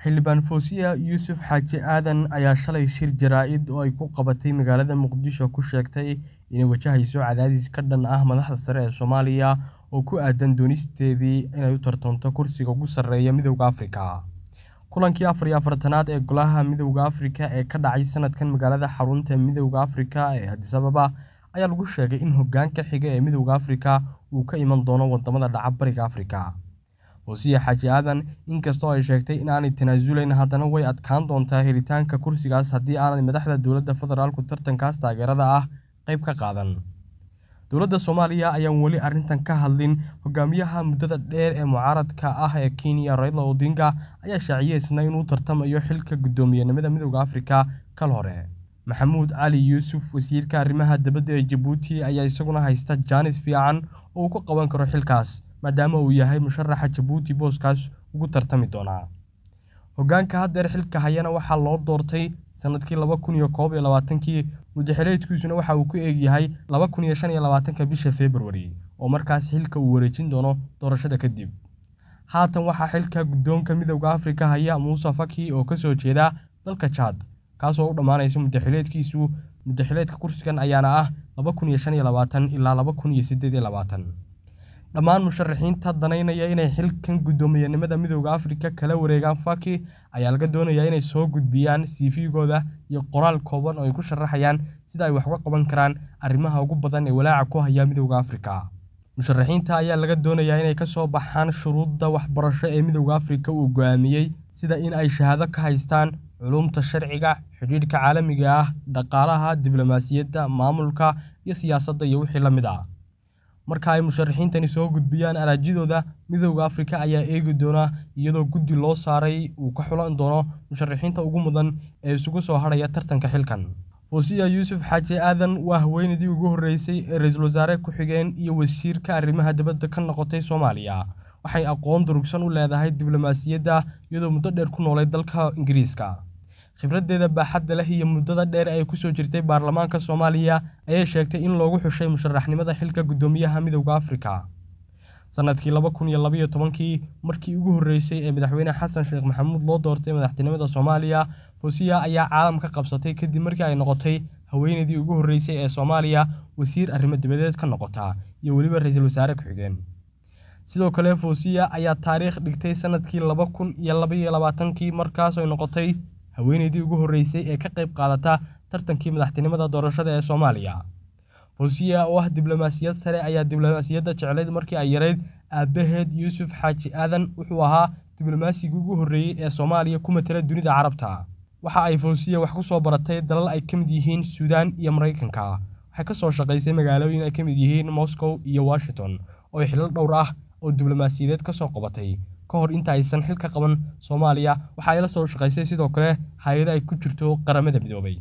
Xildhibaan foosiya Yuusuf Xaaji Aadan ayaa shalay shir jaraa'id oo ay ku qabatay magaalada Muqdisho ku sheegtay inay wajahayso cadaadis ka dhan ah madaxda sare ee Soomaaliya oo ku aadan doonisteedii inay u tartanto kursiga ugu sarreeya Midowda Afrika. Kulankii afar iyo afartanaad ee Golaha Midowda Afrika ee ka dhacay sanadkan magaalada xarunta Midowda Afrika ee Addis ayaa lagu sheegay in hoggaanka xiga ee Midowda Afrika uu ka iman doono waddamada dhaca Bariga Afrika hosiye xaaji aadan inkastoo ay sheegtay inaanay tanaasulayn haddana way adkaan doontaa helitaanka kursigaas haddii aanay madaxda dowladda federaalku tartankaas taageerada ah qayb ka qaadan dowladda soomaaliya ayaan weli arrintan ka hadlin hogaamiyaha muddada dheer ee mucaaradka ah ee kenya raydla odinga ayaa shaaciyey inuu tartamayo xilka guddoomiyenimada midooda afrika kal hore maxamuud cali yuusuf wasiirka arrimaha dabadda ee jabuuti ayaa isaguna haysta jaanis fiican oo uu ku qaban karo xilkaas maadaama uu yahay musharaxa jabuuti booskaas ugu tartami doonaa hogaanka haddeer xilka hayana waxaa loo doortay sanadkii laba kun iyo koob iyo labaatankii mudaxileedkiisuna waxa uu ku eegyahay laba kun iyo shan iyo labaatanka bisha februari oo markaas xilka uu wareejin doono doorashada kadib haatan waxaa xilka guddoonka midowda afrika haya muuse faki oo kasoo jeeda dalka jaad kaasoo u dhammaanaysa mudaxileedkiisu mudaxileedka kursigan ayaana ah laba kun iyo shan iyo labaatan ilaa laba kun iyo siddeed iyo labaatan dhammaan musharaxiinta danaynaya inay xilkan guddoomiyenimada midooda afrika kala wareegaan faki ayaa laga doonayaa inay soo gudbiyaan siifigooda iyo qoraal kooban oo ay ku sharaxayaan sida ay wax uga qaban karaan arrimaha ugu badan ee walaaca ku haya midooda afrika musharaxiinta ayaa laga doonayaa inay kasoo baxaan shuruudda waxbarasho ee midooda afrika uu go sida in ay shahaado ka haystaan culumta sharciga xidhiidhka caalamiga ah dhaqaalaha diblomaasiyadda maamulka iyo siyaasadda iyo wixii la mid ah marka ay musharaxiintani soo gudbiyaan araajidooda midowda afrika ayaa eegi doona iyadoo guddi loo saaray uu ka xulan doono musharixiinta ugu mudan ee isugu soo hadhaya tartanka xilkan fuusiya yuusuf xaaji aadan waa haweenaydii ugu horreysay ee ra-iisul wasaare ku-xigeen iyo wasiirka arrimaha dibadda ka noqotay soomaaliya waxay aqoon durugsan u leedahay diblomaasiyadda iyadoo muddo dheer ku noolay dalka ingiriiska khibradeeda baaxadda leh iyo muddada dheer ay kusoo jirtay baarlamaanka soomaaliya ayay sheegtay in loogu xushay musharaxnimada xilka guddoomiyaha midowda afrika sannadkii laba kun iyo labaiyo tobankii markii ugu horreysay ee madaxweyne xasan sheekh maxamuud loo doortay madaxtinimada soomaaliya fosiya ayaa caalam ka qabsatay kadib markii ay noqotay haweeneydii ugu horreysay ee soomaaliya wasiir arrimo dibadeed ka noqota iyo weliba ra-iisul wasaare ku-xigeen sidoo kale fosiya ayaa taariikh dhigtay sanadkii laba kun iyo labaiyo labaatankii markaasoy noqotay haweeneydii ugu horreysay ee ka qayb qaadata tartankii madaxtinimada doorashada ee soomaaliya fosiya oo ah diblomaasiyad sare ayaa diblomaasiyadda jeclayd markii ay yarayd aabaheed yuusuf xaaji aadan wuxuu ahaa diblomaasigii ugu horreeyey ee soomaaliya ku matala dunida carabta waxa ay fawsiya wax ku soo baratay dalal ay ka mid yihiin suudaan iyo maraykanka waxay ka soo shaqaysay magaalooyin ay ka mid yihiin moscow iyo washington oo xilal dhowr ah oo diblomaasiyadeed ka soo qabatay ka hor inta aysan xilka qaban soomaaliya waxa ayla soo shaqaysay sidoo kale hay-ado ay ku jirto qaramada midoobay